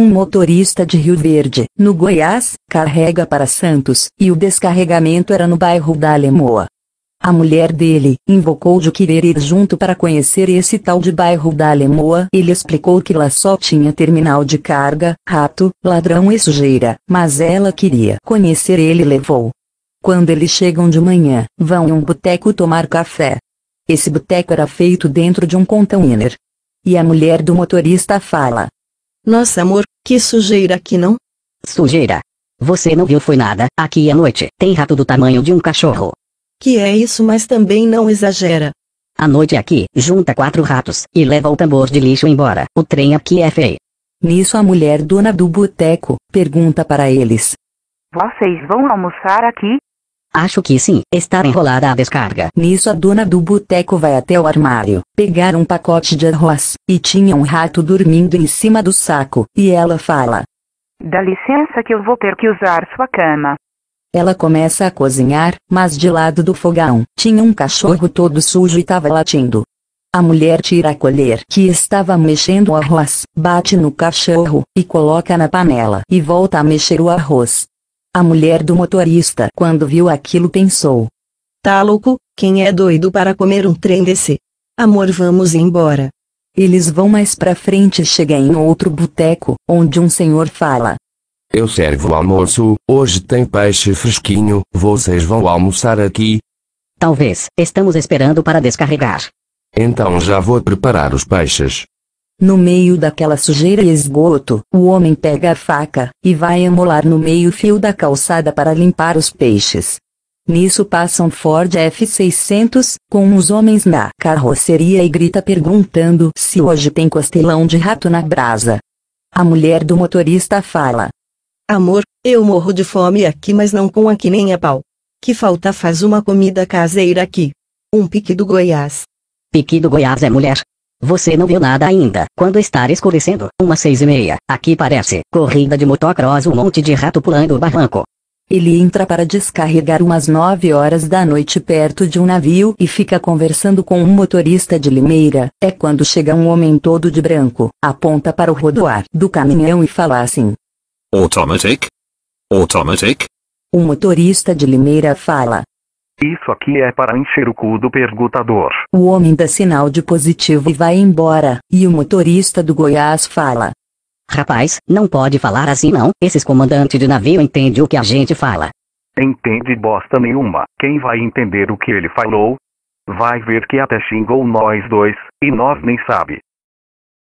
Um motorista de Rio Verde, no Goiás, carrega para Santos, e o descarregamento era no bairro da Alemoa. A mulher dele invocou de querer ir junto para conhecer esse tal de bairro da Alemoa. Ele explicou que lá só tinha terminal de carga, rato, ladrão e sujeira, mas ela queria conhecer ele levou. Quando eles chegam de manhã, vão a um boteco tomar café. Esse boteco era feito dentro de um container. E a mulher do motorista fala: nossa amor, que sujeira aqui não? Sujeira. Você não viu foi nada, aqui à noite, tem rato do tamanho de um cachorro. Que é isso mas também não exagera. À noite aqui, junta quatro ratos, e leva o tambor de lixo embora, o trem aqui é feio. Nisso a mulher dona do boteco, pergunta para eles. Vocês vão almoçar aqui? Acho que sim, está enrolada a descarga. Nisso a dona do boteco vai até o armário, pegar um pacote de arroz, e tinha um rato dormindo em cima do saco, e ela fala. Dá licença que eu vou ter que usar sua cama. Ela começa a cozinhar, mas de lado do fogão, tinha um cachorro todo sujo e tava latindo. A mulher tira a colher que estava mexendo o arroz, bate no cachorro, e coloca na panela e volta a mexer o arroz. A mulher do motorista quando viu aquilo pensou. Tá louco, quem é doido para comer um trem desse? Amor vamos embora. Eles vão mais pra frente e chegam em outro boteco, onde um senhor fala. Eu servo o almoço, hoje tem peixe fresquinho, vocês vão almoçar aqui? Talvez, estamos esperando para descarregar. Então já vou preparar os peixes. No meio daquela sujeira e esgoto, o homem pega a faca e vai amolar no meio-fio da calçada para limpar os peixes. Nisso passa um Ford F600 com os homens na carroceria e grita perguntando se hoje tem costelão de rato na brasa. A mulher do motorista fala: Amor, eu morro de fome aqui, mas não com aqui nem a pau. Que falta faz uma comida caseira aqui? Um pique do Goiás. Pique do Goiás é mulher. Você não viu nada ainda. Quando estar escurecendo, umas seis e meia, aqui parece corrida de motocross um monte de rato pulando o barranco. Ele entra para descarregar umas nove horas da noite perto de um navio e fica conversando com um motorista de Limeira. É quando chega um homem todo de branco, aponta para o rodoar do caminhão e fala assim: Automatic? Automatic? O motorista de Limeira fala: isso aqui é para encher o cu do perguntador. O homem dá sinal de positivo e vai embora, e o motorista do Goiás fala. Rapaz, não pode falar assim não, esses comandantes de navio entendem o que a gente fala. Entende bosta nenhuma, quem vai entender o que ele falou? Vai ver que até xingou nós dois, e nós nem sabe.